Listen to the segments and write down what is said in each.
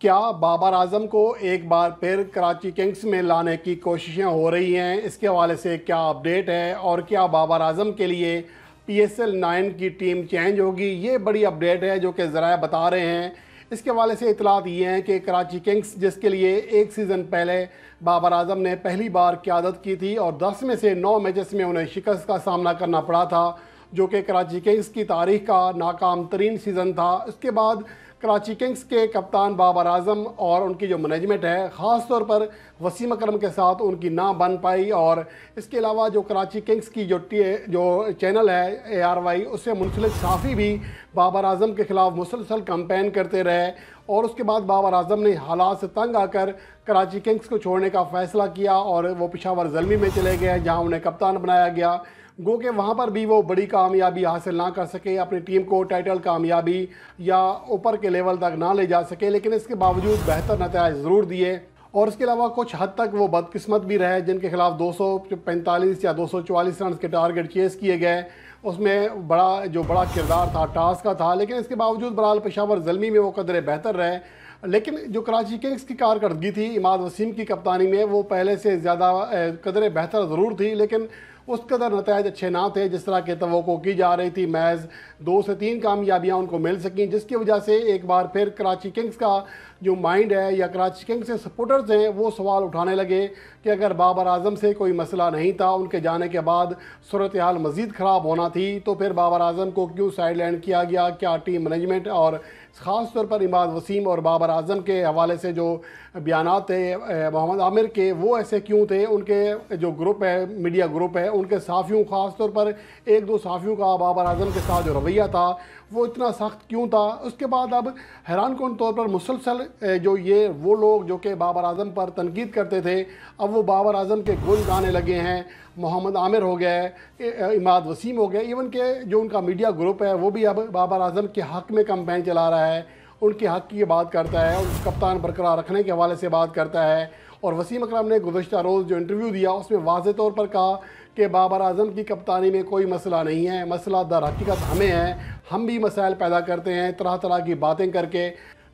क्या बाबर आजम को एक बार फिर कराची किंग्स में लाने की कोशिशें हो रही हैं इसके हवाले से क्या अपडेट है और क्या बाबर आजम के लिए पी एस एल नाइन की टीम चेंज होगी ये बड़ी अपडेट है जो कि ज़रा बता रहे हैं इसके हवाले से इतलात ये हैं कि कराची किंग्स जिसके लिए एक सीज़न पहले बाबर आजम ने पहली बार क्यादत की थी और दस में से नौ मैचेस में उन्हें शिकस्त का सामना करना पड़ा था जो कि कराची किंग्स की तारीख का नाकाम तरीन सीज़न था इसके बाद कराची किंग्स के कप्तान बाबर आजम और उनकी जो मैनेजमेंट है ख़ास तौर पर वसीम अक्रम के साथ उनकी ना बन पाई और इसके अलावा जो कराची किंग्स की जो टी जो चैनल है ए आर वाई उससे मुंसलिक साफ़ी भी बाबर आजम के ख़िलाफ़ मुसलसल कंपेन करते रहे और उसके बाद बाबर आजम ने हालात से तंग आकर कराची किंग्स को छोड़ने का फैसला किया और वो पिशावर जलमी में चले गए जहाँ उन्हें कप्तान बनाया गया गो के वहाँ पर भी वो बड़ी कामयाबी हासिल ना कर सके अपनी टीम को टाइटल कामयाबी या ऊपर के लेवल तक ना ले जा सके लेकिन इसके बावजूद बेहतर नतज ज़रूर दिए और इसके अलावा कुछ हद तक वो बदकिस्मत भी रहे जिनके खिलाफ 245 या 244 रन के टारगेट चेस किए गए उसमें बड़ा जो बड़ा किरदार था टास्क का था लेकिन इसके बावजूद बरहाल पेशावर जलमी में वो कदर बेहतर रहे लेकिन जो कराची किंग्स की कारकर्दगी थी इमाद वसीम की कप्तानी में वो पहले से ज़्यादा कदर बेहतर ज़रूर थी लेकिन उस कदर नतज अच्छे ना थे जिस तरह के तो की जा रही थी महज दो से तीन कामयाबियाँ उनको मिल सकें जिसकी वजह से एक बार फिर कराची किंग्स का जो माइंड है या कराची किंग्स के सपोर्टर्स हैं वो सवाल उठाने लगे कि अगर बाबर आजम से कोई मसला नहीं था उनके जाने के बाद सूरत हाल मज़ीद ख़राब होना थी तो फिर बाबर आजम को क्यों साइड लैंड किया गया क्या टीम मैनेजमेंट और ख़ास तौर पर इमाद वसीम और बाबर आजम के हवाले से जो बयान थे मोहम्मद आमिर के वो ऐसे क्यों थे उनके जो ग्रुप है मीडिया ग्रुप है उनके साफियों ख़ास तौर पर एक दो साफियों का बाबर आजम के साथ जो रवैया था वो इतना सख्त क्यों था उसके बाद अब हैरान कौन तौर पर मुसलसल जो ये वो लोग जो कि बाबर आजम पर तनकीद करते थे अब वो बाबर आजम के गुल गाने लगे हैं मोहम्मद आमिर हो गए इमाद वसीम हो गए इवन के जो उनका मीडिया ग्रुप है वो भी अब बाबर आजम के हक़ में कंपेन चला रहा है उनके हक़ की बात करता है उन कप्तान बरकरार रखने के हवाले से बात करता है और वसीम अकरम ने गुजशत रोज़ जो इंटरव्यू दिया उसमें वाज तौर पर कहा कि बाबर अजम की कप्तानी में कोई मसला नहीं है मसला दर हकीकत हमें है हम भी मसाइल पैदा करते हैं तरह तरह की बातें करके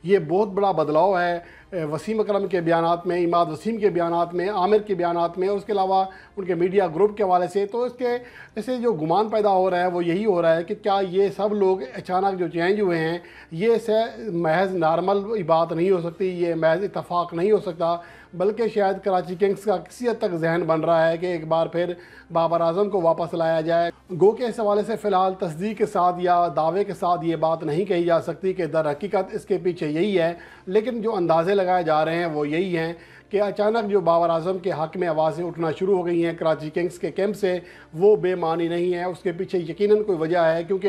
ये बहुत बड़ा बदलाव है वसीम अक्रम के बयान में इमाद वसीम के बयान में आमिर के बयान में और उसके अलावा उनके मीडिया ग्रुप के हवाले से तो इसके इसे जो गुमान पैदा हो रहा है वो यही हो रहा है कि क्या ये सब लोग अचानक जो चेंज हुए हैं ये से महज नॉर्मल बात नहीं हो सकती ये महज इतफाक़ नहीं हो सकता बल्कि शायद कराची किंग्स का किसी हद तक जहन बन रहा है कि एक बार फिर बाबर आजम को वापस लाया जाए गो के इस हवाले से फ़िलहाल तस्दीक के साथ या दावे के साथ ये बात नहीं कही जा सकती कि दर हकीकत इसके पीछे यही है लेकिन जो अंदाजे लगाए जा रहे हैं वो यही हैं कि अचानक जो बाबर आजम के हक में आवाज़ें उठना शुरू हो गई हैं कराची किंग्स के कैंप से वो बेमानी नहीं है उसके पीछे यकीनन कोई वजह है क्योंकि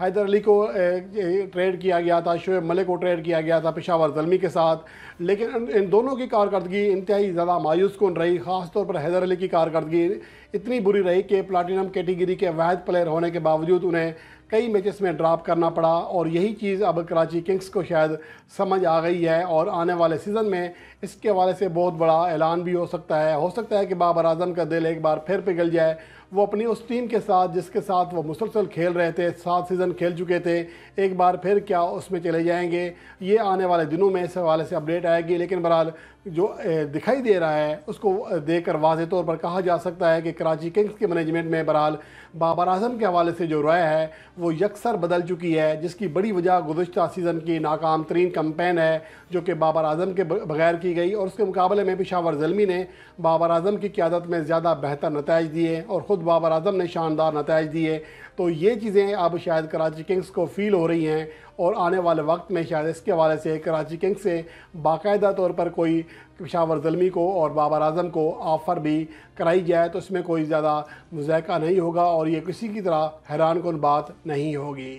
हैदर अली को ट्रेड किया गया था शुएब मलिक को ट्रेड किया गया था पेशावर जलमी के साथ लेकिन इन दोनों की कारकर्दगी इंतहाई ज़्यादा मायूस कन रही ख़ासतौर पर हैदर अली की कारकर्दगी इतनी बुरी रही कि प्लाटिनम कैटेगरी के वहद प्लेयर होने के बावजूद उन्हें कई मैचेस में ड्रॉप करना पड़ा और यही चीज़ अब कराची किंग्स को शायद समझ आ गई है और आने वाले सीज़न में इसके हवाले से बहुत बड़ा ऐलान भी हो सकता है हो सकता है कि बाबर आजम का दिल एक बार फिर पिघल जाए वो अपनी उस टीम के साथ जिसके साथ वो मुसलसल खेल रहे थे सात सीज़न खेल चुके थे एक बार फिर क्या उसमें चले जाएंगे ये आने वाले दिनों में इस हवाले से अपडेट आएगी लेकिन बहरहाल जो दिखाई दे रहा है उसको देकर वाज तौर पर कहा जा सकता है कि कराची किंग्स के मैनेजमेंट में बहरहाल बाबर आजम के हवाले से जो राय है वो यकसर बदल चुकी है जिसकी बड़ी वजह गुजशत सीज़न की नाकाम तरीन कम्पेन है जो कि बाबर आजम के बगैर की गई और उसके मुकाबले में पिशावर जलमी ने बाबर आजम की क्यादत में ज़्यादा बेहतर नतज दिए और ख़ुद बाबर आजम ने शानदार नतज दिए तो ये चीज़ें अब शायद कराची किंग्स को फील हो रही हैं और आने वाले वक्त में शायद इसके हवाले से कराची किंग्स से बाकायदा तौर पर कोई पिशावर जलमी को और बाबर आजम को ऑफ़र भी कराई जाए तो इसमें कोई ज़्यादा मुजायका नहीं होगा और ये किसी की तरह हैरान कन बात नहीं होगी